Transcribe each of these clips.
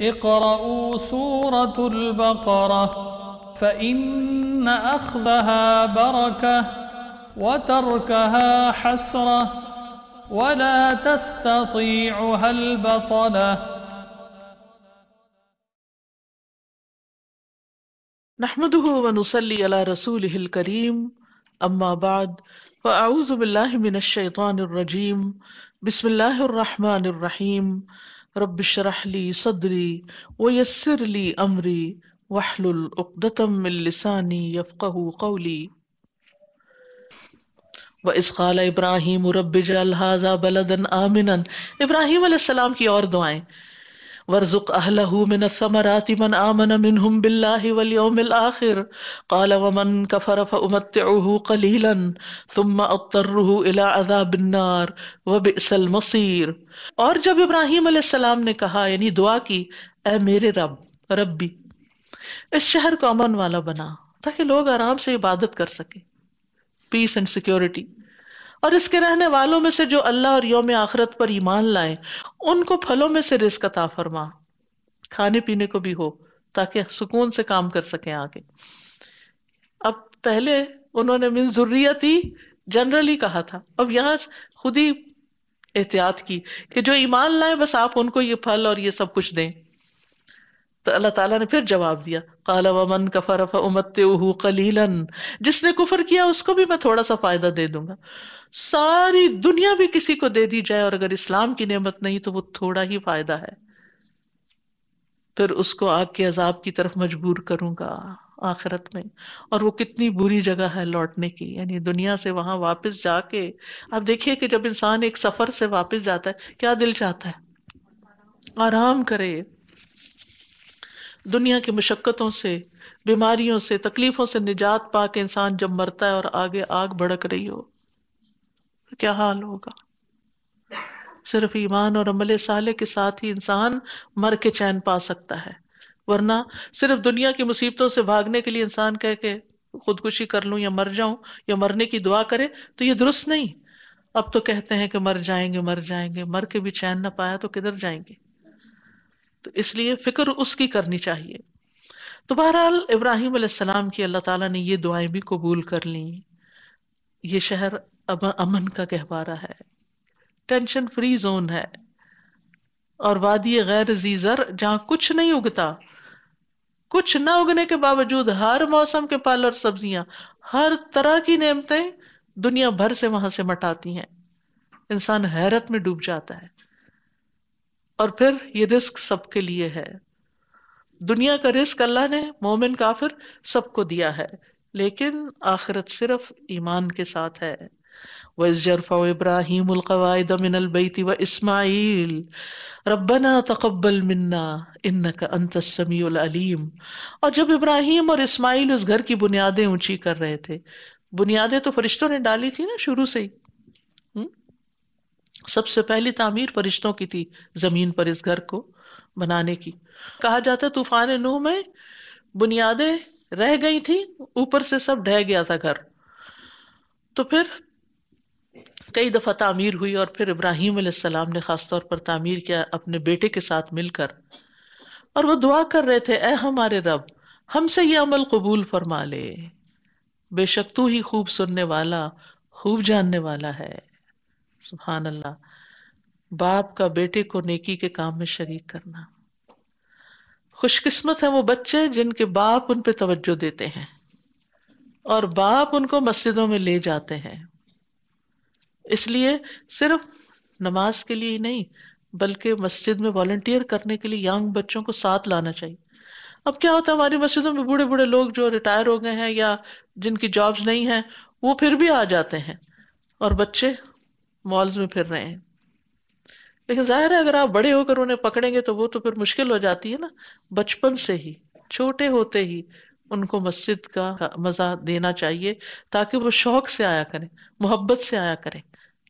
اقرأوا سورة البقرة فإن أخذها بركة وتركها حسرة ولا تستطيعها البطلة نحمده ونصلي على رسوله الكريم أما بعد فأعوذ بالله من الشيطان الرجيم بسم الله الرحمن الرحيم الرحيم रब शरहली सदरी वयसर ली अमरी वहलुल उकदतम लिसानी यफ़क़हु कौली व इस क़ाला इब्राहिम रब जल हाजा बलदन आमिनन इब्राहिम की और दुआएं वर्जुक अहलहूमिन समरातिमन आमन मिनहुम बिल्लाहि वलियौमिल आखिर काल वमन कफर फ़मत्तुहु कलीलन सुम्मा अत्तरुहु इला अज़ाबिन्नार व बिसल मसीर और जब इब्राहिम अलैहिस्सलाम ने कहा यानी दुआ की ए मेरे रब रब्बी इस शहर को अमन वाला बना ताकि लोग आराम से इबादत कर सकें पीस एंड सिक्योरिटी और इसके रहने वालों में से जो अल्लाह और योम आखरत पर ईमान लाए उनको फलों में से रिस्क अता फरमा खाने पीने को भी हो ताकि सुकून से काम कर सकें आगे अब पहले उन्होंने मिन जरूरियती जनरली कहा था अब यहाँ खुद ही एहतियात की कि जो ईमान लाए बस आप उनको ये फल और ये सब कुछ दें तो अल्लाह ताला ने फिर जवाब दिया काला वमन कफर उमत कलीलन जिसने कुफर किया उसको भी मैं थोड़ा सा फायदा दे दूंगा सारी दुनिया भी किसी को दे दी जाए और अगर इस्लाम की नेमत नहीं तो वो थोड़ा ही फायदा है फिर उसको आग के अजाब की तरफ मजबूर करूंगा आखिरत में और वो कितनी बुरी जगह है लौटने की यानी दुनिया से वहां वापस जाके आप देखिए कि जब इंसान एक सफर से वापस जाता है क्या दिल चाहता है आराम करे दुनिया की मशक्क़तों से बीमारियों से तकलीफ़ों से निजात पा के इंसान जब मरता है और आगे आग भड़क रही हो तो क्या हाल होगा सिर्फ ईमान और अमल साले के साथ ही इंसान मर के चैन पा सकता है वरना सिर्फ दुनिया की मुसीबतों से भागने के लिए इंसान कह के खुदकुशी कर लूं या मर जाऊं या मरने की दुआ करे तो ये दुरुस्त नहीं अब तो कहते हैं कि मर जाएंगे मर जाएंगे मर के भी चैन ना पाया तो किधर जाएंगे तो इसलिए फिक्र उसकी करनी चाहिए तो बहरहाल इब्राहिम सलाम की अल्लाह ताला ने ये दुआएं भी कबूल कर ली ये शहर अब अमन का गहवारा है टेंशन फ्री जोन है और वादी गैर जीजर जहां कुछ नहीं उगता कुछ ना उगने के बावजूद हर मौसम के फल और सब्जियां हर तरह की नेमतें दुनिया भर से वहां से मटाती हैं इंसान हैरत में डूब जाता है और फिर ये रिस्क सबके लिए है दुनिया का रिस्क अल्लाह ने मोमिन काफिर सबको दिया है लेकिन आखिरत सिर्फ ईमान के साथ है वजरफ़ इब्राहिम व इसमाईल रब्बना तकबल मन्ना इन्न का और जब इब्राहिम और इसमाइल उस घर की बुनियादें ऊंची कर रहे थे बुनियादें तो फरिश्तों ने डाली थी ना शुरू से ही सबसे पहली तामीर फरिश्तों की थी जमीन पर इस घर को बनाने की कहा जाता है तूफान नूह में बुनियादे रह गई थी ऊपर से सब ढह गया था घर तो फिर कई दफ़ा तामीर हुई और फिर इब्राहिम सलाम ने ख़ास तौर पर तामीर किया अपने बेटे के साथ मिलकर और वो दुआ कर रहे थे ए हमारे रब हमसे ये अमल कबूल फरमा ले बेशक तू ही खूब सुनने वाला खूब जानने वाला है सुबहान अल्लाह बाप का बेटे को नेकी के काम में शरीक करना खुशकिस्मत है वो बच्चे जिनके बाप उन पे तवज्जो देते हैं और बाप उनको मस्जिदों में ले जाते हैं इसलिए सिर्फ नमाज के लिए ही नहीं बल्कि मस्जिद में वॉल्टियर करने के लिए यंग बच्चों को साथ लाना चाहिए अब क्या होता है हमारी मस्जिदों में बूढ़े बूढ़े लोग जो रिटायर हो गए हैं या जिनकी जॉब्स नहीं है वो फिर भी आ जाते हैं और बच्चे मॉल्स में फिर रहे हैं लेकिन जाहिर है अगर आप बड़े होकर उन्हें पकड़ेंगे तो वो तो फिर मुश्किल हो जाती है ना बचपन से ही छोटे होते ही उनको मस्जिद का मजा देना चाहिए ताकि वो शौक से आया करें मोहब्बत से आया करें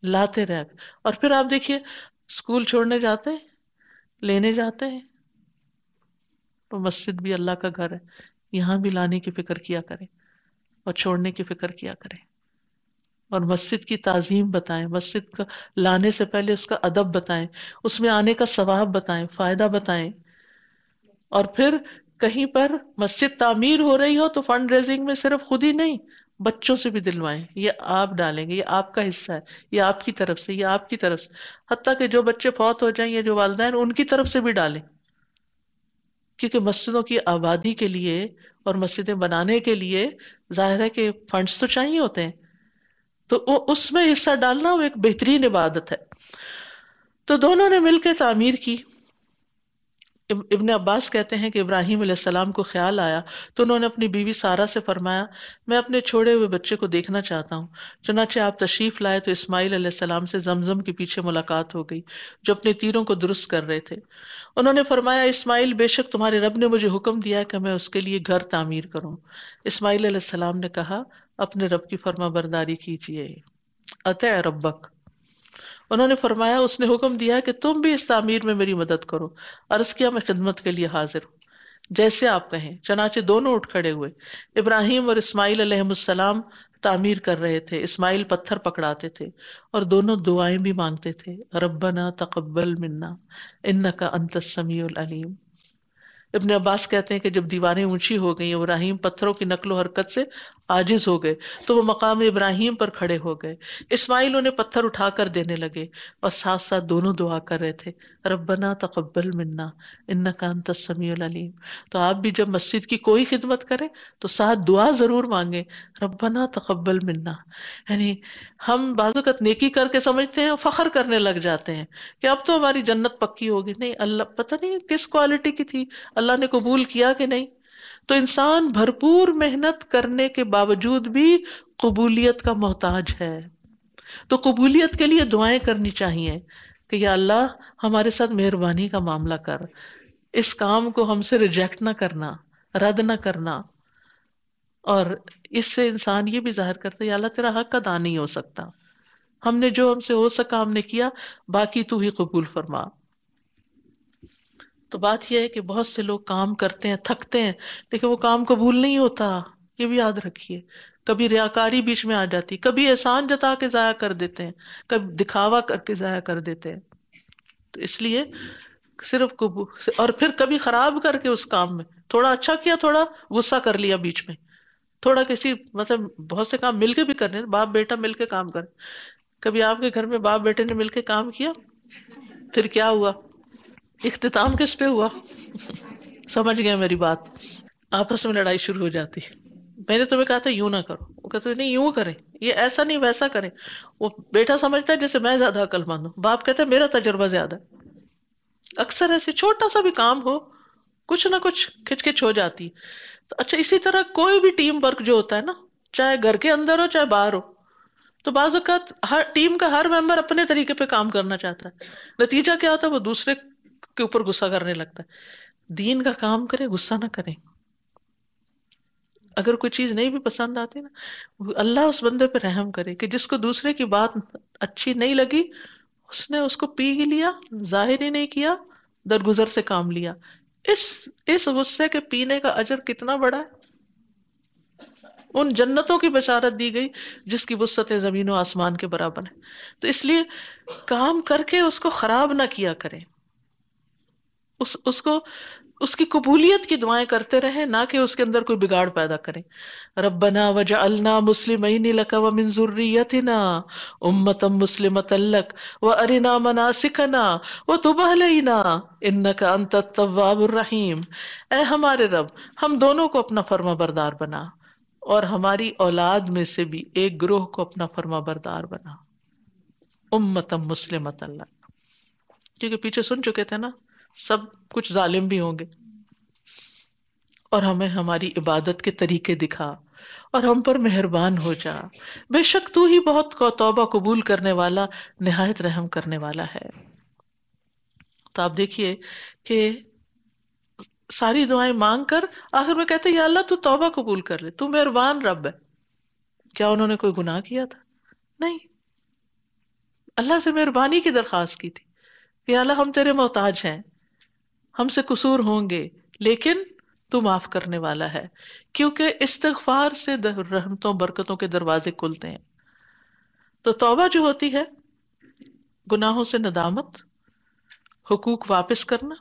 लाते रह और फिर आप देखिए स्कूल छोड़ने जाते हैं लेने जाते हैं तो मस्जिद भी अल्लाह का घर है यहाँ भी लाने की फिक्र किया करें और छोड़ने की फिक्र किया करें और मस्जिद की ताजीम बताएं मस्जिद का लाने से पहले उसका अदब बताएं उसमें आने का सवाब बताएं फायदा बताएं और फिर कहीं पर मस्जिद तामीर हो रही हो तो फंड रेजिंग में सिर्फ खुद ही नहीं बच्चों से भी दिलवाएं ये आप डालेंगे ये आपका हिस्सा है ये आपकी तरफ से ये आपकी तरफ से हती कि जो बच्चे फौत हो जाए या जो वालदेन उनकी तरफ से भी डालें क्योंकि मस्जिदों की आबादी के लिए और मस्जिदें बनाने के लिए जाहिर है कि फंड्स तो चाहिए होते हैं तो उसमें हिस्सा डालना वो एक बेहतरीन इबादत है तो दोनों ने मिलकर तामीर की इबन अब्बास कहते हैं कि इब्राहिम सलाम को ख्याल आया तो उन्होंने अपनी बीवी सारा से फरमाया मैं अपने छोड़े हुए बच्चे को देखना चाहता हूँ चुनाचे आप तशरीफ़ लाए तो इस्माईल सलाम से जमजम के पीछे मुलाकात हो गई जो अपने तीरों को दुरुस्त कर रहे थे उन्होंने फरमाया इस्माइल बेशक तुम्हारे रब ने मुझे हुक्म दिया कि मैं उसके लिए घर तामीर करूं इस्माइल सलाम ने कहा अपने रब की फरमा बरदारी कीजिए अत रबक उन्होंने फरमाया उसने हुक्म दिया कि तुम भी इस तामीर में मेरी मदद करो अर्ज किया मैं खिदमत के लिए हाजिर हूँ जैसे आप कहें चनाचे दोनों उठ खड़े हुए इब्राहिम और इस्माइल सलाम तामीर कर रहे थे इस्माइल पत्थर पकड़ाते थे और दोनों दुआएं भी मांगते थे रब्बना तकबल मिन्ना इन्ना का अंत अलीम इबन अब्बास कहते हैं कि जब दीवारें ऊंची हो गई और इब्राहिम पत्थरों की नकलो हरकत से आजिज हो गए तो वो मकाम इब्राहिम पर खड़े हो गए इस्माइल उन्हें पत्थर उठाकर देने लगे और साथ साथ दोनों दुआ कर रहे थे रब्बना तकबल मिन्ना इन्ना कान तस्मीम तो आप भी जब मस्जिद की कोई खिदमत करें तो साथ दुआ ज़रूर मांगे रब्बना तकबल मिन्ना यानी हम बाजुकत नेकी करके समझते हैं फ़ख्र करने लग जाते हैं कि अब तो हमारी जन्नत पक्की होगी नहीं अल्लाह पता नहीं किस क्वालिटी की थी अल्लाह ने कबूल किया कि नहीं तो इंसान भरपूर मेहनत करने के बावजूद भी कबूलियत का मोहताज है तो कबूलियत के लिए दुआएं करनी चाहिए कि या अल्लाह हमारे साथ मेहरबानी का मामला कर इस काम को हमसे रिजेक्ट ना करना रद्द ना करना और इससे इंसान ये भी जाहिर करता है अल्लाह तेरा हक अदा नहीं हो सकता हमने जो हमसे हो सका हमने किया बाकी तू ही कबूल फरमा तो बात यह है कि बहुत से लोग काम करते हैं थकते हैं लेकिन वो काम कबूल नहीं होता ये भी याद रखिए कभी रियाकारी बीच में आ जाती कभी एहसान जता के ज़ाया कर देते हैं कभी दिखावा करके ज़ाया कर देते हैं तो इसलिए सिर्फ और फिर कभी ख़राब करके उस काम में थोड़ा अच्छा किया थोड़ा गुस्सा कर लिया बीच में थोड़ा किसी मतलब बहुत से काम मिलके भी करने बाप बेटा मिलके काम कर कभी आपके घर में बाप बेटे ने मिलके काम किया फिर क्या हुआ इख्तिताम किस पे हुआ समझ गया मेरी बात आपस में लड़ाई शुरू हो जाती है मैंने तुम्हें कहा था यूं ना करो वो कहते नहीं यूं करें ये ऐसा नहीं वैसा करें वो बेटा समझता है जैसे मैं ज्यादा अकल मानू बाप कहते हैं मेरा तजर्बा ज्यादा अक्सर ऐसे छोटा सा भी काम हो कुछ ना कुछ खिचखिच हो जाती है तो अच्छा इसी तरह कोई भी टीम वर्क जो होता है ना चाहे घर के अंदर हो चाहे बाहर हो तो बाज़ हर टीम का हर मेंबर अपने तरीके पे काम करना चाहता है नतीजा क्या होता है वो दूसरे के ऊपर गुस्सा करने लगता है दीन का काम करे गुस्सा ना करें अगर कोई चीज नहीं भी पसंद आती ना अल्लाह उस बंदे पर रहम करे कि जिसको दूसरे की बात अच्छी नहीं लगी उसने उसको पी लिया जाहिर ही नहीं किया दरगुजर से काम लिया इस इस गुस्से के पीने का अजर कितना बड़ा है उन जन्नतों की बशारत दी गई जिसकी वसतें जमीन आसमान के बराबर है तो इसलिए काम करके उसको खराब ना किया करें उस उसको उसकी कबूलियत की दुआएं करते रहे ना कि उसके अंदर कोई बिगाड़ पैदा करें रबना वजा अल्ना मुस्लिम लका उम्मतम मुस्लिम तल्लक व अरिना मनासिकना व तुबहलना इन्न का अंत रहीम ए हमारे रब हम दोनों को अपना फर्मा बरदार बना और हमारी औलाद में से भी एक ग्रोह को अपना फर्मा बरदार बना उम्मतम मुस्लिम तल्लक क्योंकि पीछे सुन चुके थे ना सब कुछ जालिम भी होंगे और हमें हमारी इबादत के तरीके दिखा और हम पर मेहरबान हो जा बेशक तू ही बहुत तोबा कबूल करने वाला नहायत रहम करने वाला है तो आप देखिए कि सारी दुआएं मांग कर आखिर में कहते या अल्लाह तू तौबा कबूल कर ले तू मेहरबान रब है क्या उन्होंने कोई गुनाह किया था नहीं अल्लाह से मेहरबानी की दरख्वास्त की थी कि अल्लाह हम तेरे मोहताज हैं हमसे कसूर होंगे लेकिन तू माफ करने वाला है क्योंकि इस्तगफार से रहमतों बरकतों के दरवाजे खुलते हैं तो तोबा जो होती है गुनाहों से नदामत हकूक वापस करना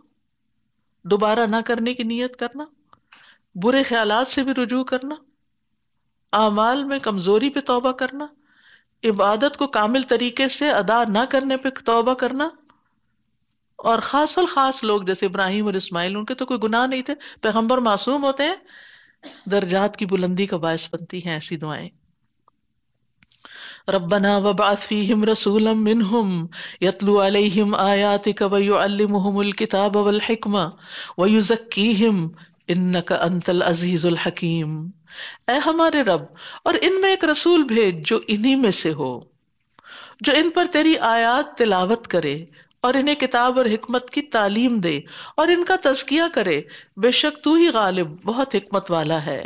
दोबारा ना करने की नीयत करना बुरे ख्याल से भी रुजू करना आमाल में कमजोरी पे तोबा करना इबादत को कामिल तरीके से अदा ना करने पे तोबा करना और खासल खास लोग जैसे इब्राहिम और इस्माइल उनके तो कोई गुनाह नहीं थे पैगम्बर मासूम होते हैं दर्जात की बुलंदी का बायस बनती हैं ऐसी दुआएं रब्बना वबाफ़ीम रसूलम मिनहुम यतलु अलैहिम आयातिक व वयुअल्लिमुहुमुल किताब वल हिकमा व युज़क्कीहिम इन्नक अंतल अजीज़ुल हकीम ऐ हमारे रब और इनमें एक रसूल भेज जो इन्हीं में से हो जो इन पर तेरी आयात तिलावत करे और इन्हें किताब और हिकमत की तालीम दे और इनका तस्किया करे बेशक तू ही गालिब बहुत हिकमत वाला है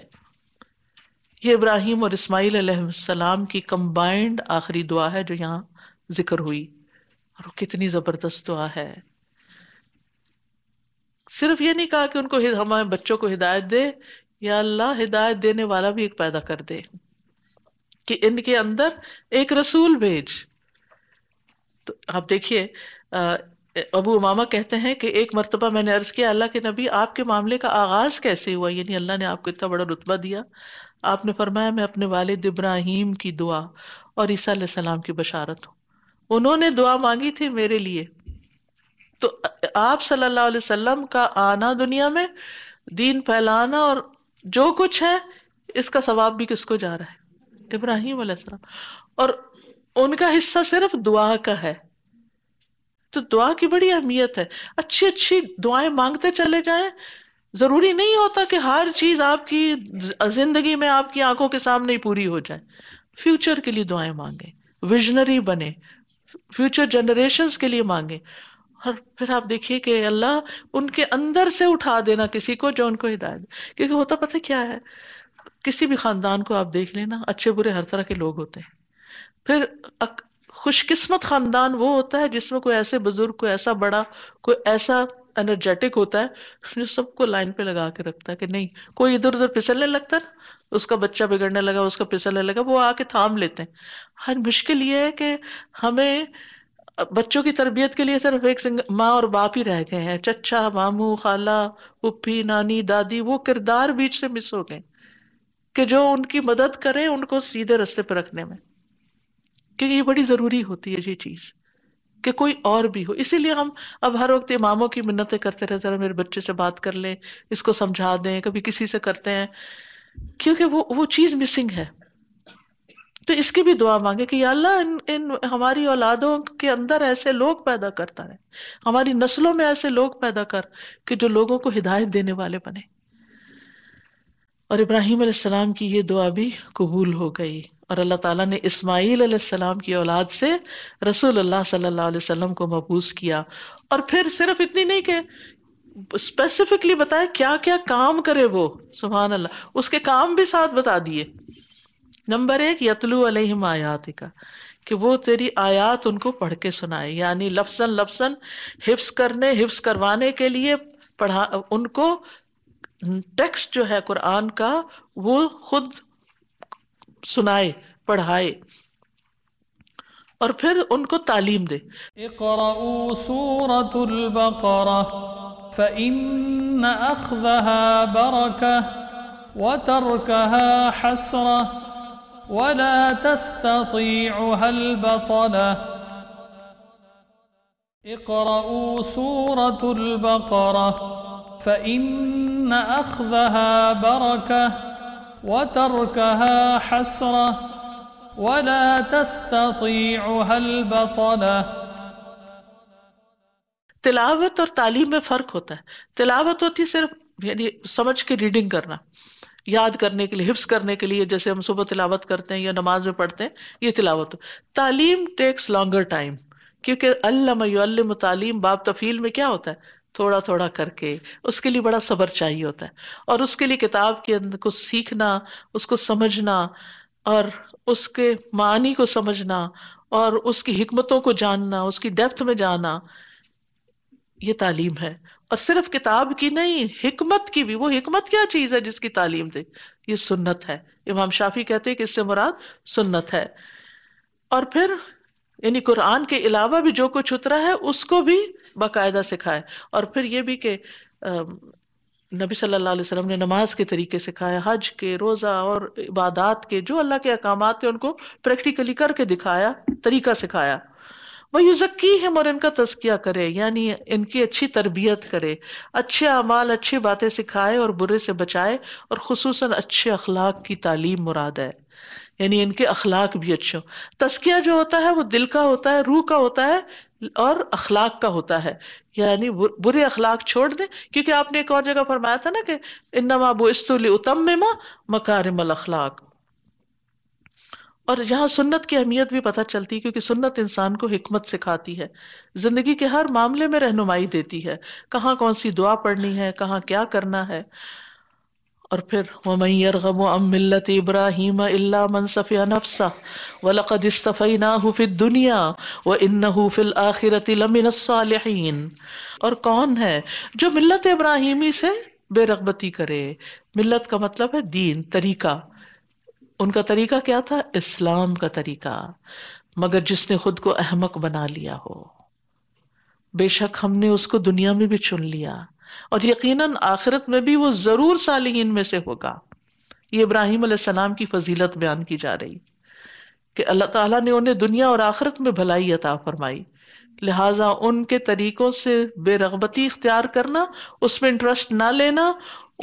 ये इब्राहिम और इस्माईल सलाम की कंबाइंड आखिरी दुआ है जो यहाँ जिक्र हुई और वो कितनी ज़बरदस्त दुआ है सिर्फ ये नहीं कहा कि उनको हमारे बच्चों को हिदायत दे या अल्लाह हिदायत देने वाला भी एक पैदा कर दे कि इनके अंदर एक रसूल भेज तो आप देखिए अबू उमामा कहते हैं कि एक मरतबा मैंने अर्ज़ किया अल्लाह के नबी आपके मामले का आगाज़ कैसे हुआ यानी अल्लाह ने आपको इतना बड़ा रुतबा दिया आपने फरमाया मैं अपने वालिद इब्राहिम की दुआ और ईसा सलाम की बशारत हूँ उन्होंने दुआ मांगी थी मेरे लिए तो आप सल्लल्लाहु अलैहि वसल्लम का आना दुनिया में दीन फैलाना और जो कुछ है इसका सवाब भी किसको जा रहा है इब्राहिम सलाम और उनका हिस्सा सिर्फ दुआ का है तो दुआ की बड़ी अहमियत है अच्छी अच्छी दुआएं मांगते चले जाए जरूरी नहीं होता कि हर चीज आपकी जिंदगी में आपकी आंखों के सामने ही पूरी हो जाए फ्यूचर के लिए दुआएं मांगे विजनरी बने फ्यूचर जनरेशन के लिए मांगे और फिर आप देखिए कि अल्लाह उनके अंदर से उठा देना किसी को जो उनको हिदायत क्योंकि होता पता क्या है किसी भी खानदान को आप देख लेना अच्छे बुरे हर तरह के लोग होते हैं फिर खुशकिस्मत खानदान वो होता है जिसमें कोई ऐसे बुजुर्ग कोई ऐसा बड़ा कोई ऐसा एनर्जेटिक होता है जो सबको लाइन पे लगा के रखता है कि नहीं कोई इधर उधर फिसलने लगता ना उसका बच्चा बिगड़ने लगा उसका फिसलने लगा वो आके थाम लेते हैं हर मुश्किल ये है कि हमें बच्चों की तरबियत के लिए सिर्फ एक सिंग माँ और बाप ही रह गए हैं चचा मामू खाला पुप्पी नानी दादी वो किरदार बीच से मिस हो गए कि जो उनकी मदद करें उनको सीधे रस्ते पर रखने में क्योंकि ये बड़ी ज़रूरी होती है ये चीज़ कि कोई और भी हो इसीलिए हम अब हर वक्त इमामों की मिन्नतें करते रहते हैं मेरे बच्चे से बात कर लें इसको समझा दें कभी किसी से करते हैं क्योंकि वो वो चीज़ मिसिंग है तो इसकी भी दुआ मांगे कि अल्लाह इन इन हमारी औलादों के अंदर ऐसे लोग पैदा करता है हमारी नस्लों में ऐसे लोग पैदा कर कि जो लोगों को हिदायत देने वाले बने और इब्राहिम की ये दुआ भी कबूल हो गई और अल्लाह ताला ने इस्माइल अलैहिस्सलाम की औलाद से रसूल अल्लाह सल्लल्लाहु अलैहि वसल्लम को महबूस किया और फिर सिर्फ इतनी नहीं कि स्पेसिफिकली बताए क्या क्या काम करे वो सुबह अल्लाह उसके काम भी साथ बता दिए नंबर एक यतलु अलहम आयातिका कि वो तेरी आयात उनको पढ़ के सुनाए यानी लफसन लफ्सन हिफ्स करने हिफ्स करवाने के लिए पढ़ा उनको टेक्स्ट जो है कुरान का वो खुद ان کو تعلیم دے اقرأوا سورة البقرة فإن أخذها بركة وتركها حسرة ولا تستطيعها البطلة اقرأوا سورة البقرة فإن أخذها بركة وتركها حسرة ولا تستطيعها البطلة तिलावत और तालीम में फ़र्क होता है तिलावत होती है सिर्फ यानी समझ के रीडिंग करना याद करने के लिए हिफ्स करने के लिए जैसे हम सुबह तिलावत करते हैं या नमाज में पढ़ते हैं ये तिलावत हो तालीम टेक्स लॉन्गर टाइम क्योंकि अल्लम तालीम बाब तफील में क्या होता है थोड़ा थोड़ा करके उसके लिए बड़ा सब्र चाहिए होता है और उसके लिए किताब के अंदर को सीखना उसको समझना और उसके मानी को समझना और उसकी हमतों को जानना उसकी डेप्थ में जाना ये तालीम है और सिर्फ किताब की नहीं हिकमत की भी वो हिकमत क्या चीज़ है जिसकी तालीम दे ये सुन्नत है इमाम शाफी कहते हैं कि इससे मुराद सुन्नत है और फिर यानी कुरान के अलावा भी जो कुछ उतरा है उसको भी बाकायदा सिखाए और फिर ये भी कि नबी सल्लल्लाहु अलैहि वसल्लम ने नमाज के तरीके सिखाए हज के रोज़ा और इबादत के जो अल्लाह के अहकाम थे उनको प्रैक्टिकली करके दिखाया तरीका सिखाया वह युजक्की हम और इनका तस्किया करे यानी इनकी अच्छी तरबियत करे अच्छे अमाल अच्छी बातें सिखाए और बुरे से बचाए और खसूस अच्छे अखलाक की तालीम मुराद है यानी इनके अखलाक भी अच्छे हों तस्किया जो होता है वो दिल का होता है रूह का होता है और अखलाक का होता है यानी बुरे अखलाक छोड़ दें क्योंकि आपने एक और जगह फरमाया था ना कि इन्नमा बुस्तुल उतम मा अखलाक और यहाँ सुन्नत की अहमियत भी पता चलती है क्योंकि सुन्नत इंसान को हिकमत सिखाती है ज़िंदगी के हर मामले में रहनुमाई देती है कहाँ कौन सी दुआ पढ़नी है कहाँ क्या करना है और फिर वमैरगम अमिलत इब्राहिम मनसफ़िया नफसा वलक़द ना हुफ़ दुनिया व इन हुफ़िल आखिरत लमिनसालहन और कौन है जो मिलत इब्राहिमी से बेरगबती करे मिलत का मतलब है दीन तरीका उनका तरीका क्या था इस्लाम का तरीका मगर जिसने खुद को अहमक बना लिया हो बेशक हमने उसको दुनिया में भी चुन लिया और यकीनन आखिरत में भी वो जरूर सालिहीन में से होगा ये इब्राहिम सलाम की फजीलत बयान की जा रही कि अल्लाह ताला ने उन्हें दुनिया और आखिरत में भलाई अता फरमाई लिहाजा उनके तरीकों से बेरगबती इख्तियार करना उसमें इंटरेस्ट ना लेना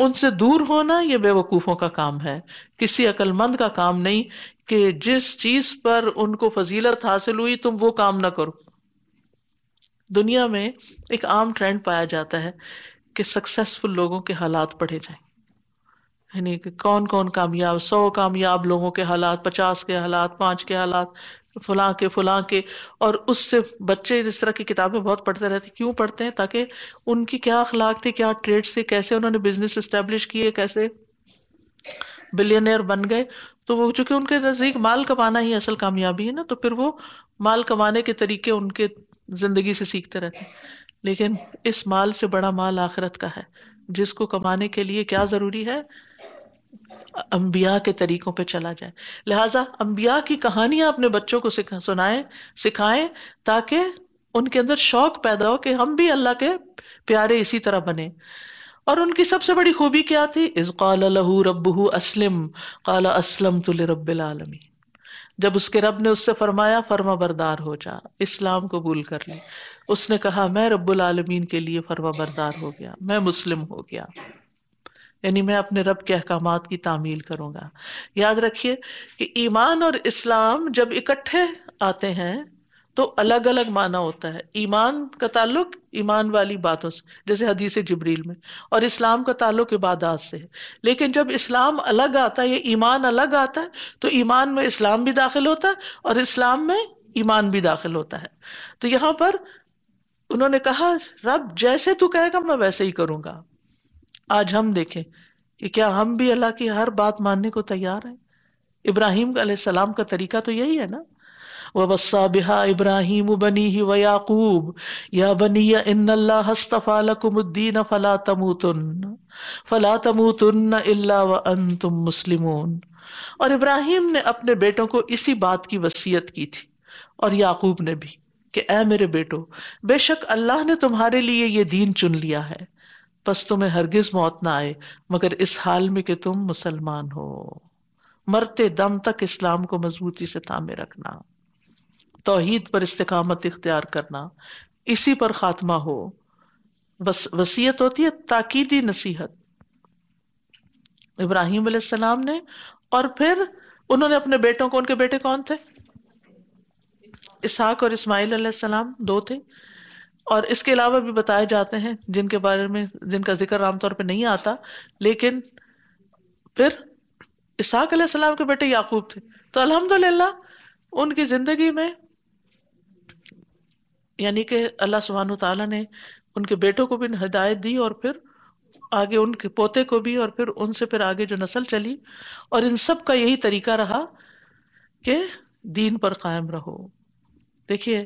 उनसे दूर होना यह बेवकूफ़ों का काम है किसी अक्लमंद का काम नहीं कि जिस चीज़ पर उनको फजीलत हासिल हुई तुम वो काम ना करो दुनिया में एक आम ट्रेंड पाया जाता है कि सक्सेसफुल लोगों के हालात पढ़े जाएं यानी कि कौन कौन कामयाब सौ कामयाब लोगों के हालात पचास के हालात पांच के हालात फलां के फलां के और उससे बच्चे इस तरह की किताबें बहुत पढ़ते रहते क्यों पढ़ते हैं ताकि उनकी क्या अखलाक थी क्या ट्रेड्स थे कैसे उन्होंने बिजनेस इस्टेब्लिश किए कैसे बिलियनर बन गए तो वो चूंकि उनके नज़दीक माल कमाना ही असल कामयाबी है ना तो फिर वो माल कमाने के तरीके उनके ज़िंदगी से सीखते रहते हैं लेकिन इस माल से बड़ा माल आखिरत का है जिसको कमाने के लिए क्या जरूरी है अंबिया के तरीकों पे चला जाए लिहाजा अंबिया की कहानियां अपने बच्चों को सिखा सुनाएं सिखाएं ताकि उनके अंदर शौक पैदा हो कि हम भी अल्लाह के प्यारे इसी तरह बने और उनकी सबसे बड़ी खूबी क्या थी इस काला लहू रबू असलम काला असलम तुल रबालमी जब उसके रब ने उससे फरमाया फर्मा बरदार हो जा इस्लाम कबूल कर ले उसने कहा मैं रब्बुल आलमीन के लिए फर्मा बरदार हो गया मैं मुस्लिम हो गया यानी मैं अपने रब के अहकाम की तामील करूंगा याद रखिए कि ईमान और इस्लाम जब इकट्ठे आते हैं तो अलग अलग माना होता है ईमान का ताल्लुक ईमान वाली बातों से जैसे हदीस जबरील में और इस्लाम का ताल्लुक इबादात से है लेकिन जब इस्लाम अलग आता है या ईमान अलग आता है तो ईमान में इस्लाम भी दाखिल होता है और इस्लाम में ईमान भी दाखिल होता है तो यहाँ पर उन्होंने कहा रब जैसे तू कहेगा मैं वैसे ही करूँगा आज हम देखें कि क्या हम भी अल्लाह की हर बात मानने को तैयार हैं इब्राहिम सलाम का तरीका तो यही है ना वबस्सा इब्राहिम बनी ही व याकूब या बनी इन्नल्लास्तफ़ालकुमुद्दीन फ़ला तमूतुन फ़ला तमूतुन इल्ला व अंतुम मुस्लिमून और इब्राहिम ने अपने बेटों को इसी बात की वसीयत की थी और याकूब ने भी कि ए मेरे बेटो बेशक अल्लाह ने तुम्हारे लिए ये दीन चुन लिया है बस तुम्हें हरगिज मौत ना आए मगर इस हाल में कि तुम मुसलमान हो मरते दम तक इस्लाम को मजबूती से थामे रखना तोहद पर इस्तेमत इख्तियार करना इसी पर खात्मा हो वस, वसीयत होती है ताकिदी नसीहत इब्राहिम सलाम ने और फिर उन्होंने अपने बेटों को उनके बेटे कौन थे इसहाक और इस्माइल सलाम दो थे और इसके अलावा भी बताए जाते हैं जिनके बारे में जिनका जिक्र आमतौर पर नहीं आता लेकिन फिर इसहाक सलाम के बेटे याकूब थे तो अल्हम्दुलिल्लाह उनकी ज़िंदगी में यानी कि अल्लाह सुबहान तला ने उनके बेटों को भी हिदायत दी और फिर आगे उनके पोते को भी और फिर उनसे फिर आगे जो नस्ल चली और इन सब का यही तरीका रहा कि दीन पर कायम रहो देखिए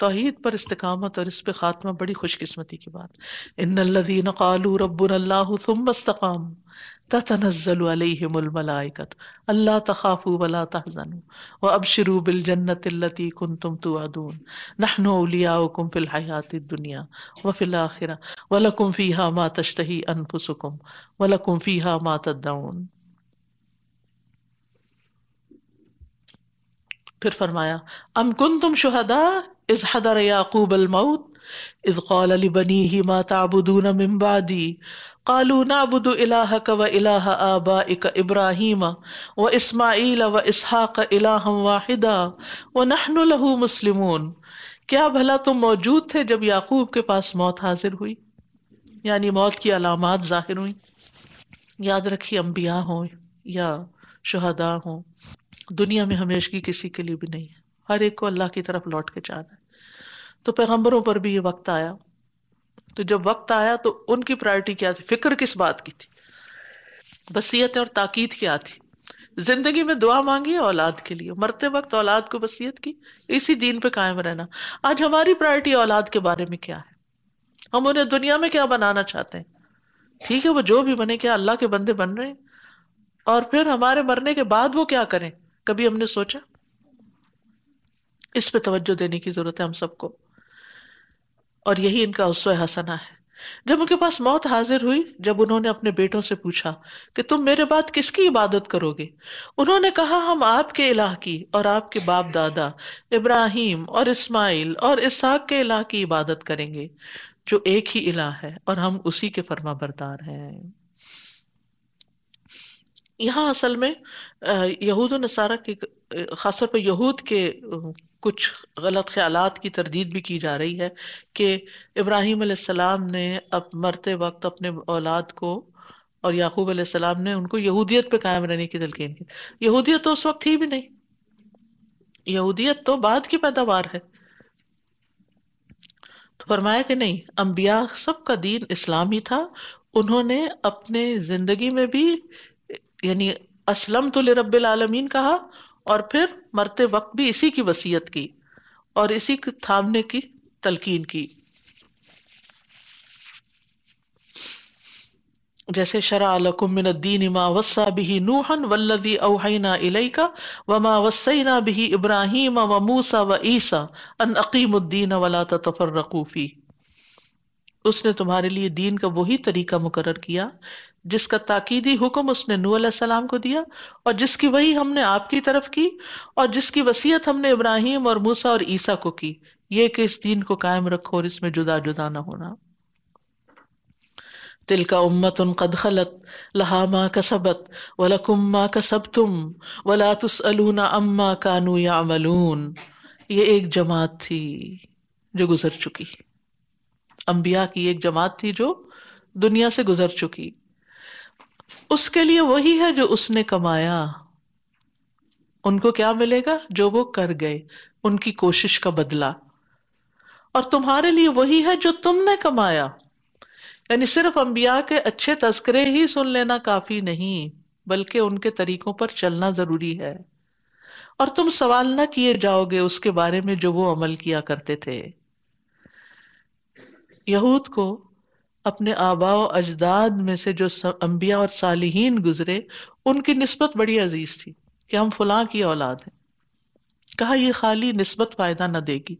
तोहद पर इस्तकामत और इस पर ख़ात्मा बड़ी खुशकस्मती की बात इन लदीन कालू रबुल्लास्तकाम तनज़लमलाकत अल्लाह तखाफ़ू वला तहजन व अब शरूबिल जन्नतलती कन तुम तो अदून नहनोलियाकुम फ़िल हयात दुनिया व फ़िल आखिर वलकुम फ़ीहा मा तश्तही अनफुसकुम वलकुम फ़ीहा मा तद्दाउन फिर फरमाया अम कुन तुम शुहदा इज़ हदर याकूब अलमऊत इज़ क़ाल लिबनीहि मा ताबुदून मिन बादी कालू नाबुद इलाहक व इलाह आबा इक इब्राहिम व इसमाइल व इसहाक इलाहम वाहिदा व नहनु लहू क्या भला तुम मौजूद थे जब याकूब के पास मौत हाजिर हुई यानी मौत की अलामत ज़ाहिर हुई याद रखिए अम्बिया हों या शहदा हों दुनिया में हमेशगी किसी के लिए भी नहीं है हर एक को अल्लाह की तरफ लौट के जाना है तो पैगम्बरों पर भी ये वक्त आया तो जब वक्त आया तो उनकी प्रायरिटी क्या थी फिक्र किस बात की थी वसीयत और ताकीद क्या थी जिंदगी में दुआ मांगी औलाद के लिए मरते वक्त औलाद को वसीयत की इसी दीन पे कायम रहना आज हमारी प्रायोरिटी औलाद के बारे में क्या है हम उन्हें दुनिया में क्या बनाना चाहते हैं ठीक है वो जो भी बने क्या अल्लाह के बंदे बन रहे हैं और फिर हमारे मरने के बाद वो क्या करें कभी हमने सोचा इस पे तवज्जो देने की जरूरत है हम सबको और यही इनका उस हसना है जब उनके पास मौत हाजिर हुई जब उन्होंने अपने बेटों से पूछा कि तुम मेरे बाद किसकी इबादत करोगे उन्होंने कहा हम आपके इलाह की और आपके बाप दादा इब्राहिम और इस्माइल और इसहाक के इलाह की इबादत करेंगे जो एक ही इलाह है और हम उसी के फर्मा बरदार हैं यहां असल में यहूद नसारा के खासतौर पर यहूद के कुछ गलत ख्याल की तरदीद भी की जा रही है कि इब्राहिम सलाम ने अब मरते वक्त अपने औलाद को और याकूब आसमाम ने उनको यहूदियत पे कायम रहने की तलकीन की यहूदियत तो उस वक्त थी भी नहीं यहूदियत तो बाद की पैदावार है तो फरमाया कि नहीं अम्बिया सबका दीन इस्लाम ही था उन्होंने अपने जिंदगी में भी यानी असलम तो रबालमीन कहा और फिर मरते वक्त भी इसी की वसीयत की और इसी को थामने की तलकीन की जैसे शराकुमिन दीन मा बिही नूहन वल्लदी अवहैना इलैका व मा वस्सैना बिही इब्राहिम व मूसा व ईसा अन अकीमुद्दीन वला तफर रकूफ़ी उसने तुम्हारे लिए दीन का वही तरीका मुकर किया जिसका ताकीदी हुक्म उसने नू सलाम को दिया और जिसकी वही हमने आपकी तरफ की और जिसकी वसीयत हमने इब्राहिम और मूसा और ईसा को की ये कि इस दीन को कायम रखो और इसमें जुदा जुदा ना होना तिल का उम्मत उन कद खलत लहा माँ कसबत वलकुम माँ कसब तुम वला तुसअलूना अम्मा कानू या मलून ये एक जमात थी जो गुजर चुकी अम्बिया की एक जमात थी जो दुनिया से गुजर चुकी उसके लिए वही है जो उसने कमाया उनको क्या मिलेगा जो वो कर गए उनकी कोशिश का बदला और तुम्हारे लिए वही है जो तुमने कमाया यानी सिर्फ अंबिया के अच्छे तस्करे ही सुन लेना काफी नहीं बल्कि उनके तरीकों पर चलना जरूरी है और तुम सवाल ना किए जाओगे उसके बारे में जो वो अमल किया करते थे यहूद को अपने आबा व अजदाद में से जो अम्बिया और सालिहीन गुजरे उनकी नस्बत बड़ी अजीज थी कि हम फलां की औलाद हैं कहा यह खाली नस्बत फ़ायदा न देगी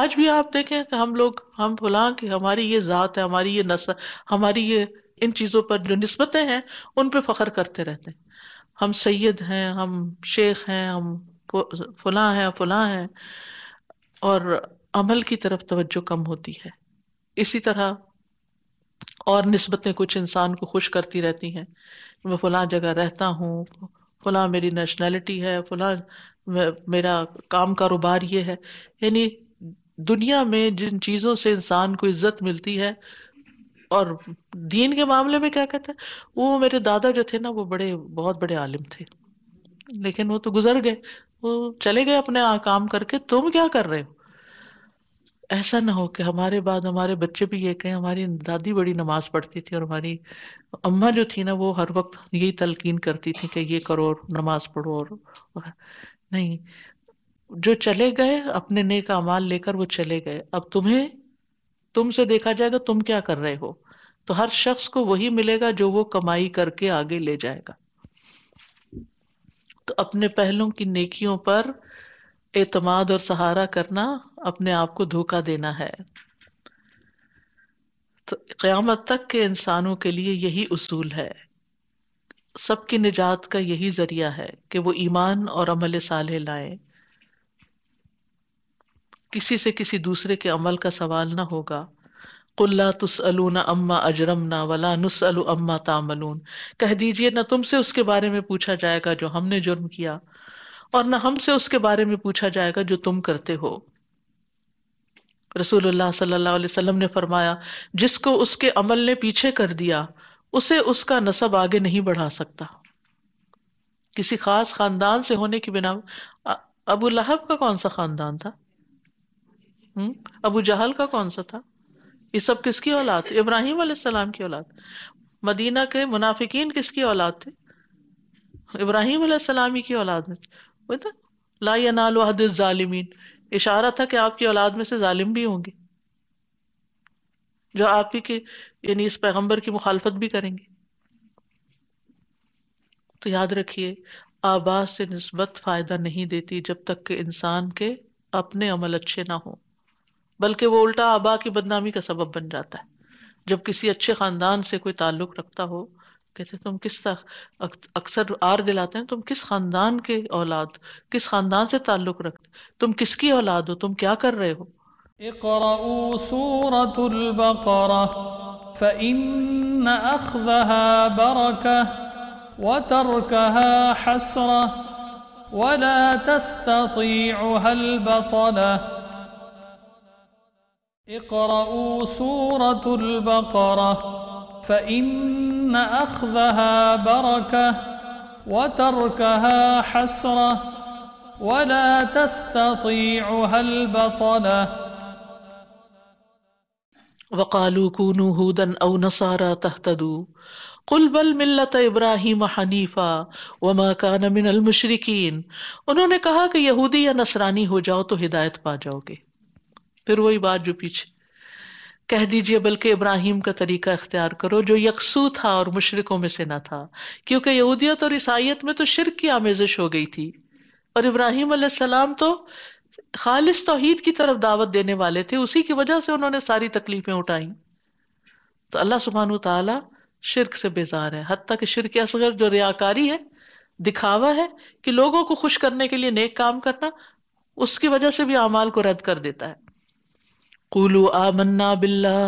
आज भी आप देखें कि हम लोग हम फलां की हमारी ये ज़ात है हमारी ये नस हमारी ये इन चीज़ों पर जो नस्बतें हैं उन पर फ़ख्र करते रहते हैं हम सैयद हैं हम शेख हैं हम फलां हैं फलां हैं और अमल की तरफ तवज्जो कम होती है इसी तरह और नस्बतें कुछ इंसान को खुश करती रहती हैं मैं फला जगह रहता हूँ फला मेरी नेशनैलिटी है फला मेरा काम कारोबार ये है यानी दुनिया में जिन चीज़ों से इंसान को इज्जत मिलती है और दीन के मामले में क्या कहते हैं वो मेरे दादा जो थे ना वो बड़े बहुत बड़े आलिम थे लेकिन वो तो गुजर गए वो चले गए अपने काम करके तुम क्या कर रहे हो ऐसा ना हो कि हमारे बाद हमारे बच्चे भी ये कहें हमारी दादी बड़ी नमाज पढ़ती थी और हमारी अम्मा जो थी ना वो हर वक्त यही तलकीन करती थी कि ये करो और नमाज पढ़ो और, और नहीं जो चले गए अपने नेक अमाल लेकर वो चले गए अब तुम्हें तुमसे देखा जाएगा तुम क्या कर रहे हो तो हर शख्स को वही मिलेगा जो वो कमाई करके आगे ले जाएगा तो अपने पहलों की नेकियों पर एतमाद और सहारा करना अपने आप को धोखा देना है तो क्यामत तक के इंसानों के लिए यही उसूल है सबकी निजात का यही जरिया है कि वो ईमान और अमल साले लाए किसी से किसी दूसरे के अमल का सवाल ना होगा कुल्ला ना अम्मा अजरम ना वला अलू अम्मा तामलून कह दीजिए ना तुमसे उसके बारे में पूछा जाएगा जो हमने जुर्म किया और ना हमसे उसके बारे में पूछा जाएगा जो तुम करते हो रसूलुल्लाह सल्लल्लाहु अलैहि वसल्लम ने फरमाया जिसको उसके अमल ने पीछे कर दिया उसे उसका नसब आगे नहीं बढ़ा सकता किसी खास खानदान से होने की बिना अबू लहब का कौन सा खानदान था अबू जहल का कौन सा था ये सब किसकी औलाद थे इब्राहिम सलाम की औलाद मदीना के मुनाफिकीन किसकी औलाद थे इब्राहिम सलाम की औलाद में थे तो, ला नाल जालिमीन इशारा था कि आपकी औलाद में से जालिम भी होंगे जो आप ही के यानी इस पैगंबर की मुखालफत भी करेंगे तो याद रखिए आबाद से नस्बत फ़ायदा नहीं देती जब तक के इंसान के अपने अमल अच्छे ना हों बल्कि वो उल्टा आबा की बदनामी का सबब बन जाता है जब किसी अच्छे ख़ानदान से कोई ताल्लुक़ रखता हो कहते तुम किस अक्सर आर दिलाते हैं तुम किस खानदान के औलाद किस खानदान से ताल्लुक रखते तुम किसकी औलाद हो तुम क्या कर रहे हो فإن أخذها بركة وتركها حسرة ولا تستطيعها البطلة اقرأوا سورة البقرة فإن أخذها بركة وتركها حسرة ولا تستطيعها البطلة وقالوا كونوا هودا أو نصارى تهتدوا قل بل ملة إبراهيم حنیفہ وما كان من المشركين انہوں نے کہا کہ یہودی یا نصرانی ہو جاؤ تو ہدایت پا جاؤ گے پھر وہی بات جو پیچھے कह दीजिए बल्कि इब्राहिम का तरीका इख्तियार करो जो यकसू था और मुशरकों में से ना था क्योंकि यहूदियत और ईसाइत में तो शिरक की आमेजिश हो गई थी और इब्राहिम सलाम तो खालिस तोहहीद की तरफ दावत देने वाले थे उसी की वजह से उन्होंने सारी तकलीफें उठाई तो अल्लाह सुबहान तला शिरक से बेजार है हती कि शिरक असगर जो रियाकारी है दिखावा है कि लोगों को खुश करने के लिए नेक काम करना उसकी वजह से भी अमाल को रद्द कर देता है कुलू आमन्ना बिल्ला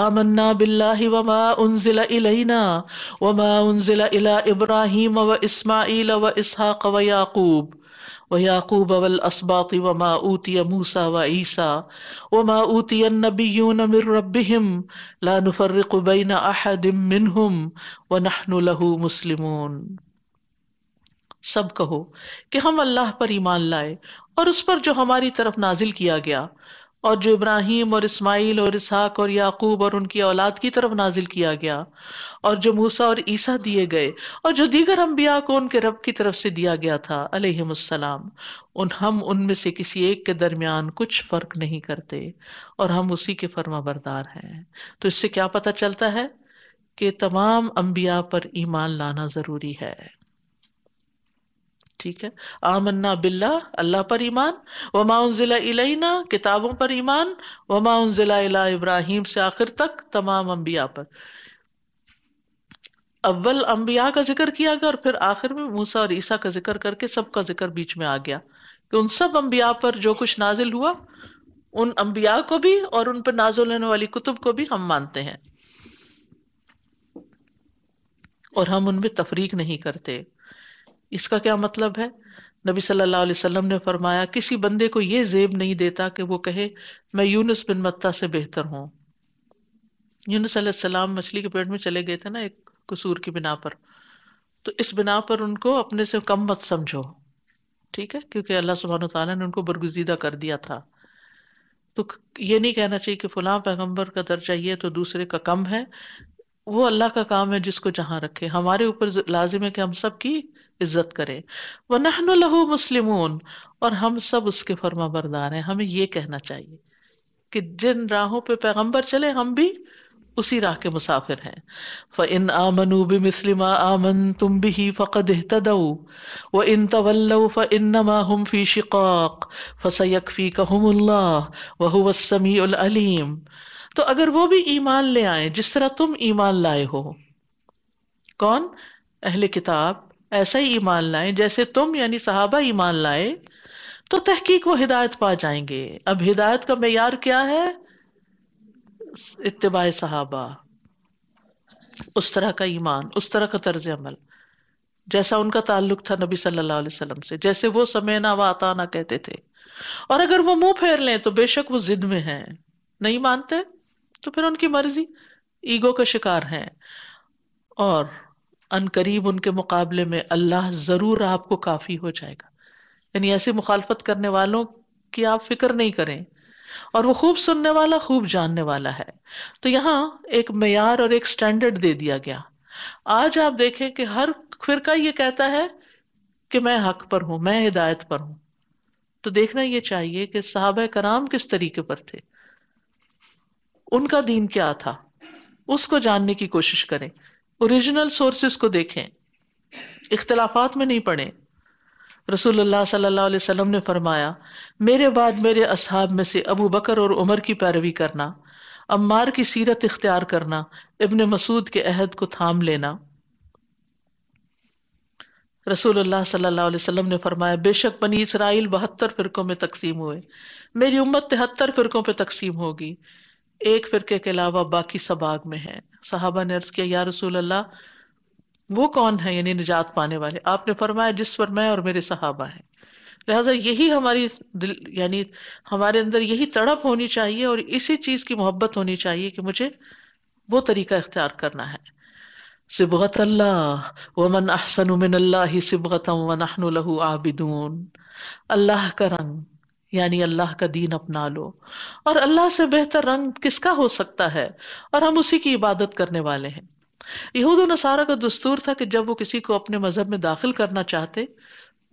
आमन्ना बिल्लाहि वमा उनजिला इलैना वमा उनजिला इला इब्राहिम व इस्माइल व इसहाक व याकूब व याकूब वल असबाति वमा ऊतिय मूसा व ईसा वमा ऊतिय नबीयून मिर रब्बिहिम ला नुफर्रिकु बैन अहदिम मिनहुम व नहनु लहू मुस्लिमून सब कहो कि हम अल्लाह पर ईमान लाए और उस पर जो हमारी तरफ नाजिल किया गया और जो इब्राहिम और इस्माइल और इसहाक और याकूब और उनकी औलाद की तरफ नाजिल किया गया और जो मूसा और ईसा दिए गए और जो दीगर अम्बिया को उनके रब की तरफ से दिया गया था अलहमसलाम उन हम उनमें से किसी एक के दरमियान कुछ फ़र्क नहीं करते और हम उसी के फर्मा बरदार हैं तो इससे क्या पता चलता है कि तमाम अम्बिया पर ईमान लाना ज़रूरी है ठीक है आमन्ना बिल्ला अल्लाह पर ईमान जिला इलाइना किताबों पर ईमान वमाउनजिला इला इब्राहिम से आखिर तक तमाम अम्बिया पर अव्वल अम्बिया का जिक्र किया गया और फिर आखिर में मूसा और ईसा का जिक्र करके सबका जिक्र बीच में आ गया कि उन सब अम्बिया पर जो कुछ नाजिल हुआ उन अम्बिया को भी और उन पर नाजुल होने वाली कुतुब को भी हम मानते हैं और हम उनमें तफरीक नहीं करते इसका क्या मतलब है नबी सल्लल्लाहु अलैहि वसल्लम ने फरमाया किसी बंदे को ये जेब नहीं देता कि वो कहे मैं यूनुस बिन मत्ता से बेहतर हूँ यूनुस सलाम मछली के पेट में चले गए थे ना एक कसूर की बिना पर तो इस बिना पर उनको अपने से कम मत समझो ठीक है क्योंकि अल्लाह सुबहान तला ने उनको बरगुजीदा कर दिया था तो ये नहीं कहना चाहिए कि फलां पैगम्बर का दर्जा ये तो दूसरे का कम है वो अल्लाह का काम है जिसको जहाँ रखे हमारे ऊपर लाजिम है कि हम सब की इज्जत करें वनहन लहू मुस्लिमून और हम सब उसके फर्मा बरदार हैं हमें ये कहना चाहिए कि जिन राहों पे पैगंबर चले हम भी उसी राह के मुसाफिर हैं फ इन आमनु बि मिसलिमा आमन तुम भी फ़कद तदऊ व इन तवल्लऊ फ़ इन नमा फ़ी शिकाक फ़सैक फ़ी कहमुल्ला वहुवसमी अलीम तो अगर वो भी ईमान ले आए जिस तरह तुम ईमान लाए हो कौन अहले किताब ऐसा ही ईमान लाए जैसे तुम यानी सहाबा ईमान लाए तो तहकीक वो हिदायत पा जाएंगे अब हिदायत का मैार क्या है इतबा सहाबा उस तरह का ईमान उस तरह का तर्ज अमल जैसा उनका ताल्लुक था नबी सल्लल्लाहु अलैहि वसल्लम से जैसे वो समय ना व आता ना कहते थे और अगर वो मुंह फेर लें तो बेशक वो जिद में हैं नहीं मानते तो फिर उनकी मर्जी ईगो का शिकार हैं और अन उनके मुकाबले में अल्लाह ज़रूर आपको काफ़ी हो जाएगा यानी ऐसी मुखालफत करने वालों की आप फिक्र नहीं करें और वो खूब सुनने वाला खूब जानने वाला है तो यहाँ एक मैार और एक स्टैंडर्ड दे दिया गया आज आप देखें कि हर फिर का ये कहता है कि मैं हक पर हूं मैं हिदायत पर हूं तो देखना यह चाहिए कि साहब कराम किस तरीके पर थे उनका दीन क्या था उसको जानने की कोशिश करें ओरिजिनल सोर्सेस को देखें इख्तलाफात में नहीं पड़े रसूलुल्लाह सल्लल्लाहु अलैहि वसल्लम ने फरमाया मेरे बाद मेरे असहाब में से अबू बकर और उमर की पैरवी करना अम्मार की सीरत इख्तियार करना इबन मसूद के अहद को थाम लेना रसूलुल्लाह सल्लल्लाहु अलैहि वसल्लम ने फरमाया बेशक बनी इसराइल बहत्तर फिरकों में तकसीम हुए मेरी उम्मत तिहत्तर फिरकों पर तकसीम होगी एक फिर के अलावा बाकी सब आग में है साहबा ने अर्ज किया या रसूल अल्लाह वो कौन है यानी निजात पाने वाले आपने फरमाया जिस पर मैं और मेरे सहाबा हैं लिहाजा यही हमारी दिल यानी हमारे अंदर यही तड़प होनी चाहिए और इसी चीज़ की मोहब्बत होनी चाहिए कि मुझे वो तरीका इख्तियार करना है सिबगत अल्लाह वमन अहसन मिन अल्लाह सिबगत वनहनु लहू आबिदून अल्लाह का रंग यानी अल्लाह का दीन अपना लो और अल्लाह से बेहतर रंग किसका हो सकता है और हम उसी की इबादत करने वाले हैं यहूद नसारा का दस्तूर था कि जब वो किसी को अपने मजहब में दाखिल करना चाहते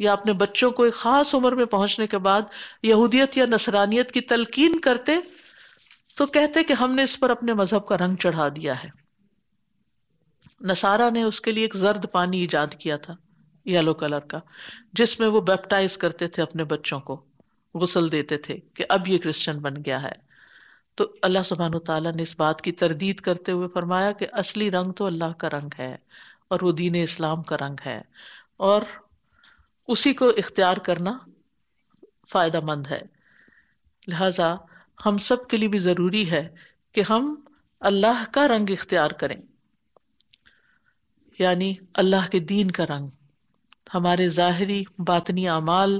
या अपने बच्चों को एक खास उम्र में पहुंचने के बाद यहूदियत या नसरानियत की तलकीन करते तो कहते कि हमने इस पर अपने मजहब का रंग चढ़ा दिया है नसारा ने उसके लिए एक जर्द पानी ईजाद किया था येलो कलर का जिसमें वो बैप्टाइज करते थे अपने बच्चों को गसल देते थे कि अब ये क्रिश्चियन बन गया है तो अल्लाह सुबहान ताला ने इस बात की तरदीद करते हुए फरमाया कि असली रंग तो अल्लाह का रंग है और वो दीन इस्लाम का रंग है और उसी को इख्तियार करना फ़ायदा मंद है लिहाजा हम सब के लिए भी ज़रूरी है कि हम अल्लाह का रंग इख्तियार करें यानी अल्लाह के दीन का रंग हमारे ज़ाहरी बातनी अमाल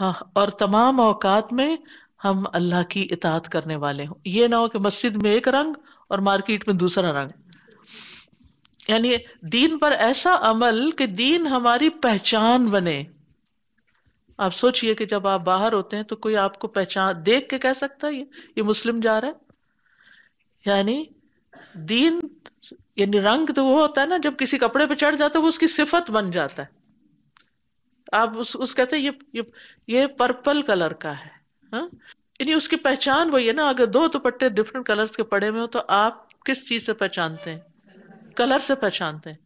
हाँ और तमाम औकात में हम अल्लाह की इतात करने वाले हों ये ना हो कि मस्जिद में एक रंग और मार्केट में दूसरा रंग यानी दीन पर ऐसा अमल कि दीन हमारी पहचान बने आप सोचिए कि जब आप बाहर होते हैं तो कोई आपको पहचान देख के कह सकता है ये मुस्लिम जा रहा है यानी दीन यानी रंग तो वो होता है ना जब किसी कपड़े पे चढ़ जाता है वो उसकी सिफत बन जाता है आप उस उस कहते हैं ये ये ये पर्पल कलर का है हाँ? यानी उसकी पहचान वही है ना अगर दो दुपट्टे तो डिफरेंट कलर्स के पड़े में हो तो आप किस चीज से पहचानते हैं कलर से पहचानते हैं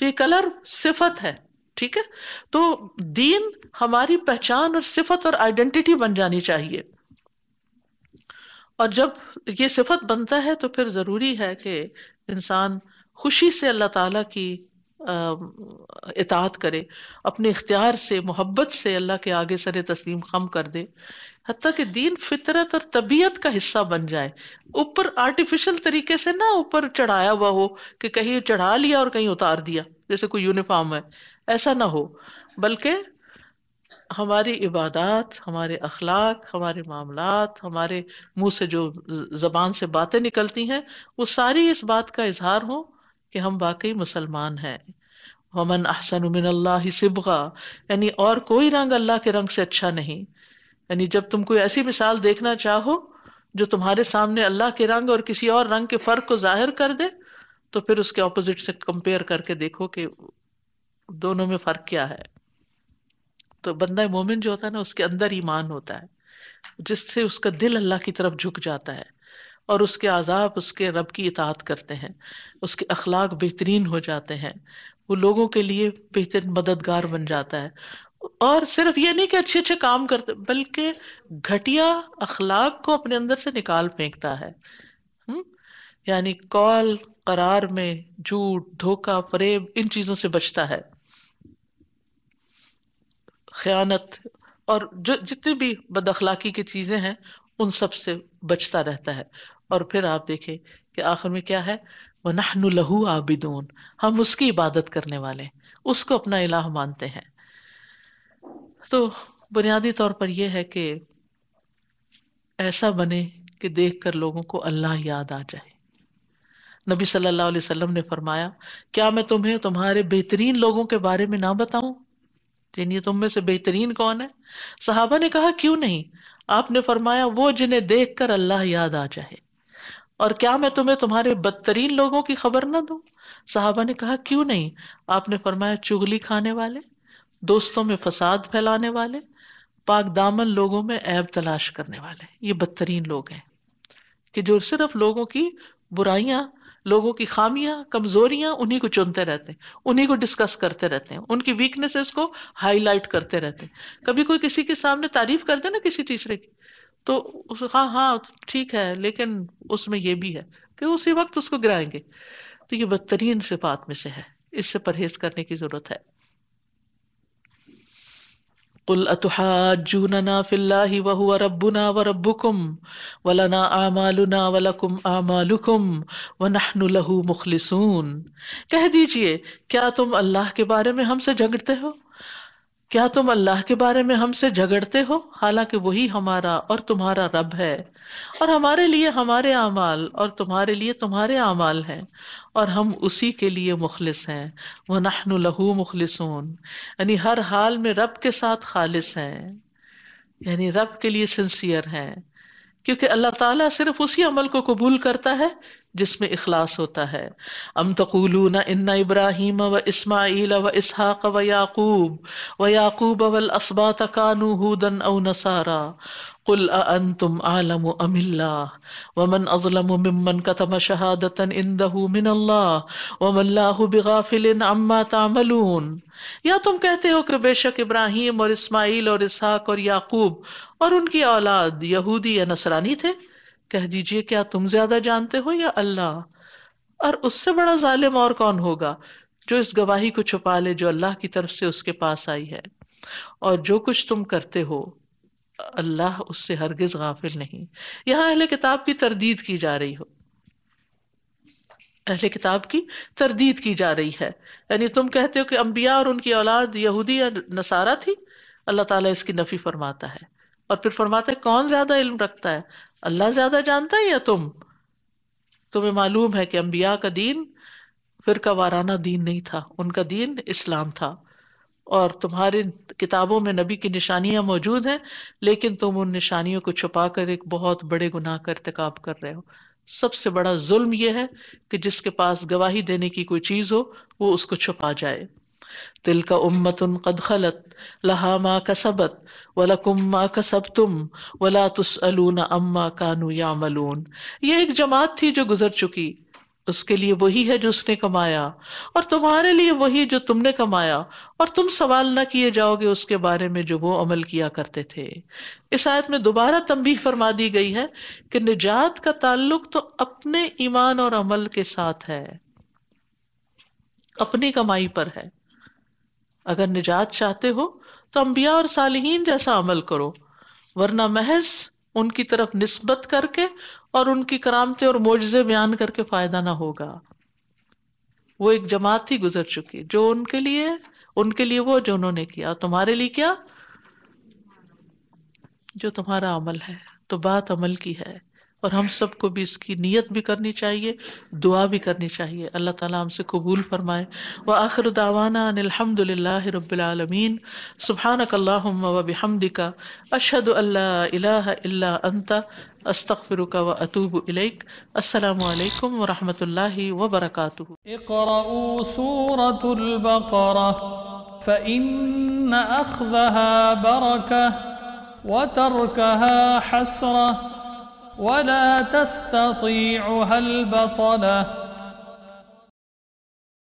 तो ये कलर सिफत है ठीक है तो दीन हमारी पहचान और सिफत और आइडेंटिटी बन जानी चाहिए और जब ये सिफत बनता है तो फिर ज़रूरी है कि इंसान खुशी से अल्लाह ताला की इतात करे अपने इख्तियार से मोहब्बत से अल्लाह के आगे सर तस्लीम खम कर दे हती कि दीन फितरत और तबीयत का हिस्सा बन जाए ऊपर आर्टिफिशियल तरीके से ना ऊपर चढ़ाया हुआ हो कि कहीं चढ़ा लिया और कहीं उतार दिया जैसे कोई यूनिफॉर्म है ऐसा ना हो बल्कि हमारी इबादत हमारे अखलाक हमारे मामला हमारे मुंह से जो जबान से बातें निकलती हैं वो सारी इस बात का इजहार हो कि हम वाकई मुसलमान हैं वमन अहसन उमिन अल्लाह सिबगा यानी और कोई रंग अल्लाह के रंग से अच्छा नहीं यानी जब तुम कोई ऐसी मिसाल देखना चाहो जो तुम्हारे सामने अल्लाह के रंग और किसी और रंग के फर्क को जाहिर कर दे तो फिर उसके ऑपोजिट से कंपेयर करके देखो कि दोनों में फर्क क्या है तो बंदा मोमिन जो होता है ना उसके अंदर ईमान होता है जिससे उसका दिल अल्लाह की तरफ झुक जाता है और उसके आज़ाब उसके रब की इतात करते हैं उसके अखलाक बेहतरीन हो जाते हैं वो लोगों के लिए बेहतर मददगार बन जाता है और सिर्फ ये नहीं कि अच्छे अच्छे काम करते बल्कि घटिया अखलाक को अपने अंदर से निकाल फेंकता है हम्म? यानी कॉल करार में झूठ धोखा फरेब इन चीजों से बचता है खयानत और जो जितनी भी अखलाकी की चीजें हैं उन सब से बचता रहता है और फिर आप देखें कि आखिर में क्या है वनहनु लहू आबिदून हम उसकी इबादत करने वाले उसको अपना इलाह मानते हैं तो बुनियादी तौर पर यह है कि ऐसा बने कि देख कर लोगों को अल्लाह याद आ जाए नबी सल्लल्लाहु अलैहि वसल्लम ने फरमाया क्या मैं तुम्हें तुम्हारे बेहतरीन लोगों के बारे में ना बताऊं यानी तुम में से बेहतरीन कौन है सहाबा ने कहा क्यों नहीं आपने फरमाया वो जिन्हें देख कर अल्लाह याद आ जाए और क्या मैं तुम्हें तुम्हारे बदतरीन लोगों की खबर ना दूं साहबा ने कहा क्यों नहीं आपने फरमाया चुगली खाने वाले दोस्तों में फसाद फैलाने वाले पाक दामन लोगों में ऐब तलाश करने वाले ये बदतरीन लोग हैं कि जो सिर्फ लोगों की बुराइयां लोगों की खामियां कमजोरियां उन्हीं को चुनते रहते हैं उन्हीं को डिस्कस करते रहते हैं उनकी वीकनेसेस को हाईलाइट करते रहते हैं कभी कोई किसी के सामने तारीफ कर दे ना किसी टीचर की तो उस हाँ हाँ ठीक है लेकिन उसमें यह भी है कि उसी वक्त उसको गिराएंगे तो ये बदतरीन सिफात में से है इससे परहेज करने की जरूरत है قل أتحاجوننا في الله وهو ربنا وربكم ولنا أعمالنا ولكم أعمالكم ونحن له مخلصون कह दीजिए क्या तुम अल्लाह के बारे में हमसे झगड़ते हो क्या तुम अल्लाह के बारे में हमसे झगड़ते हो हालांकि वही हमारा और तुम्हारा रब है और हमारे लिए हमारे अमाल और तुम्हारे लिए तुम्हारे अमाल हैं और हम उसी के लिए मुखलिस हैं वह नहन लहू मुखलिसून यानी हर हाल में रब के साथ खालिस हैं यानी रब के लिए सिंसियर हैं क्योंकि अल्लाह ताला सिर्फ उसी अमल को कबूल करता है जिसमें इखलास होता है अम न इन्ना इब्राहिम व इसमाइल व इसहाक व याकूब व याकूब वल असबात कानू हूदन औ नसारा कुल अन तुम आलम अमिल्ला वमन अज़लम मिमन कतम शहादतन इंदहू मिन अल्लाह वमल्लाहु बिगाफिलिन अम्मा तामलून या तुम कहते हो कि बेशक इब्राहिम और इस्माईल और इसहाक और याकूब और उनकी औलाद यहूदी या नसरानी थे कह दीजिए क्या तुम ज्यादा जानते हो या अल्लाह और उससे बड़ा जालिम और कौन होगा जो इस गवाही को छुपा ले जो अल्लाह की तरफ से उसके पास आई है और जो कुछ तुम करते हो अल्लाह उससे हरगिज गाफिल नहीं यहां अहले किताब की तरदीद की जा रही हो अहले किताब की तरदीद की जा रही है यानी तुम कहते हो कि अम्बिया और उनकी औलाद यहूदी या नसारा थी अल्लाह ताला इसकी नफ़ी फरमाता है और फिर फरमाता है कौन ज़्यादा इल्म रखता है अल्लाह ज्यादा जानता है या तुम तुम्हें मालूम है कि अम्बिया का दीन का वाराना दीन नहीं था उनका दीन इस्लाम था और तुम्हारे किताबों में नबी की निशानियां मौजूद हैं लेकिन तुम उन निशानियों को छुपा कर एक बहुत बड़े गुनाह का इरतकाब कर रहे हो सबसे बड़ा जुल्म यह है कि जिसके पास गवाही देने की कोई चीज़ हो वो उसको छुपा जाए तिल का उम्मतन कद खलत लहा माँ कसबत वलकुम माँ सब तुम वला तुसअलून अम्मा कानू या मलून ये एक जमात थी जो गुजर चुकी उसके लिए वही है जो उसने कमाया और तुम्हारे लिए वही जो तुमने कमाया और तुम सवाल ना किए जाओगे उसके बारे में जो वो अमल किया करते थे इस आयत में दोबारा तंबी फरमा दी गई है कि निजात का ताल्लुक तो अपने ईमान और अमल के साथ है अपनी कमाई पर है अगर निजात चाहते हो तो अम्बिया और सालहीन जैसा अमल करो वरना महज उनकी तरफ नस्बत करके और उनकी करामते और मोजे बयान करके फायदा ना होगा वो एक जमात ही गुजर चुकी है जो उनके लिए उनके लिए वो जो उन्होंने किया तुम्हारे लिए क्या जो तुम्हारा अमल है तो बात अमल की है और हम सबको भी इसकी नीयत भी करनी चाहिए दुआ भी करनी चाहिए अल्लाह ताला हमसे कबूल फरमाए व आखिर दावाना अलहमदिल्ला रबालमीन सुबहानकल्लाम वबिहमदिका अशद अल्ला अंता أستغفرك وأتوب إليك السلام عليكم ورحمة الله وبركاته اقرأوا سورة البقرة فإن أخذها بركة وتركها حسرة ولا تستطيعها البطله